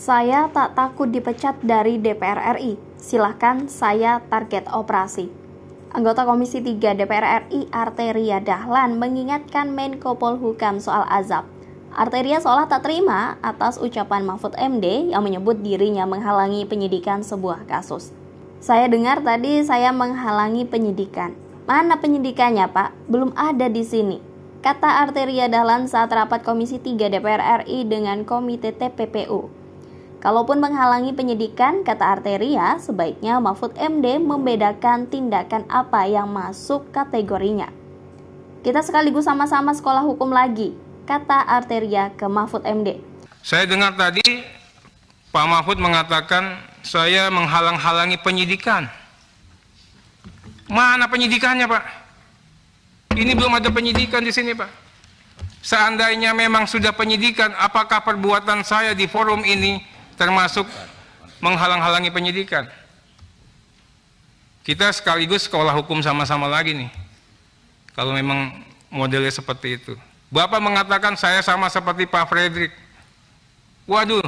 Saya tak takut dipecat dari DPR RI. Silahkan saya target operasi. Anggota Komisi 3 DPR RI Arteria Dahlan mengingatkan Menko Polhukam soal azab. Arteria seolah tak terima atas ucapan Mahfud MD yang menyebut dirinya menghalangi penyidikan sebuah kasus. Saya dengar tadi saya menghalangi penyidikan. Mana penyidikannya, Pak? Belum ada di sini kata Arteria Dahlan saat rapat Komisi 3 DPR RI dengan Komite TPPU. Kalaupun menghalangi penyidikan, kata Arteria, sebaiknya Mahfud MD membedakan tindakan apa yang masuk kategorinya. Kita sekaligus sama-sama sekolah hukum lagi, kata Arteria ke Mahfud MD. Saya dengar tadi Pak Mahfud mengatakan saya menghalang-halangi penyidikan. Mana penyidikannya, Pak? Ini belum ada penyidikan di sini, Pak. Seandainya memang sudah penyidikan, apakah perbuatan saya di forum ini termasuk menghalang-halangi penyidikan. Kita sekaligus sekolah hukum sama-sama lagi nih. Kalau memang modelnya seperti itu. Bapak mengatakan saya sama seperti Pak Frederick. Waduh.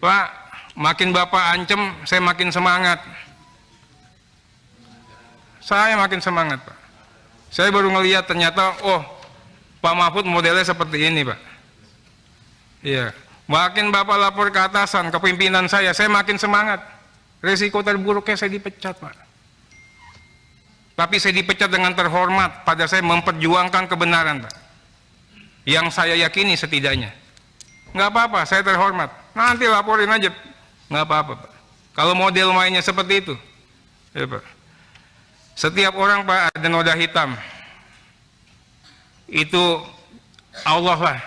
Pak, makin Bapak ancam, saya makin semangat. Saya makin semangat, Pak. Saya baru ngelihat ternyata, oh, Pak Mahfud modelnya seperti ini, Pak. Iya. Makin Bapak lapor ke atasan, ke pimpinan saya, saya makin semangat. Resiko terburuknya saya dipecat, Pak. Tapi saya dipecat dengan terhormat pada saya memperjuangkan kebenaran, Pak. Yang saya yakini setidaknya. Nggak apa-apa, saya terhormat. Nanti laporin aja. Nggak apa-apa, Pak. Kalau model mainnya seperti itu. Ya, Pak. Setiap orang, Pak, ada noda hitam. Itu Allah lah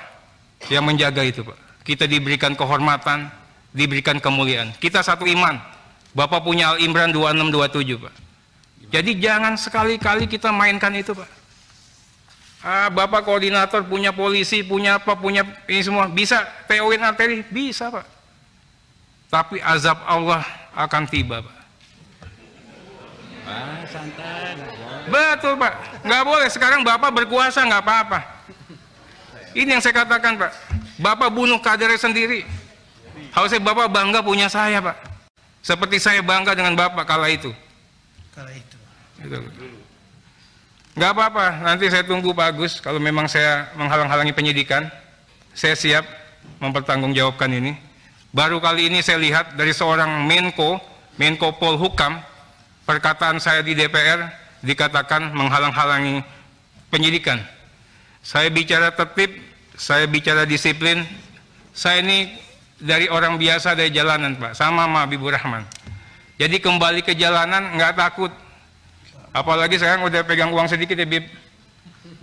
yang menjaga itu Pak. Kita diberikan kehormatan, diberikan kemuliaan. Kita satu iman. Bapak punya Al-Imran 2627 Pak. Jadi jangan sekali-kali kita mainkan itu Pak. Ah, Bapak koordinator punya polisi, punya apa, punya ini semua. Bisa POin arteri? Bisa Pak. Tapi azab Allah akan tiba Pak. Ah, santai. Betul Pak. Nggak boleh. Sekarang Bapak berkuasa nggak apa-apa. Ini yang saya katakan Pak. Bapak bunuh kadernya sendiri. Harusnya Bapak bangga punya saya Pak. Seperti saya bangga dengan Bapak kala itu. Kala itu. Gitu. Gak apa-apa, nanti saya tunggu Pak Agus. Kalau memang saya menghalang-halangi penyidikan, saya siap mempertanggungjawabkan ini. Baru kali ini saya lihat dari seorang Menko, Menko Polhukam, perkataan saya di DPR dikatakan menghalang-halangi penyidikan. Saya bicara tertib, saya bicara disiplin. Saya ini dari orang biasa dari jalanan, Pak. Sama sama Habibur Rahman. Jadi kembali ke jalanan nggak takut. Apalagi sekarang udah pegang uang sedikit ya, Bib.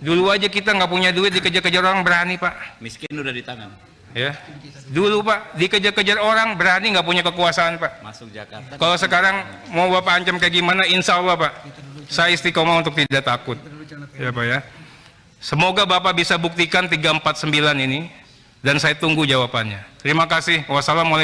Dulu aja kita nggak punya duit dikejar-kejar orang berani, Pak. Miskin udah di tangan. Ya. Dulu Pak dikejar-kejar orang berani nggak punya kekuasaan Pak. Masuk Jakarta. Kalau sekarang mau Bapak ancam kayak gimana, Insya Allah Pak, saya istiqomah untuk tidak takut. Ya Pak ya. Semoga Bapak bisa buktikan 349 ini dan saya tunggu jawabannya. Terima kasih. Wassalamualaikum.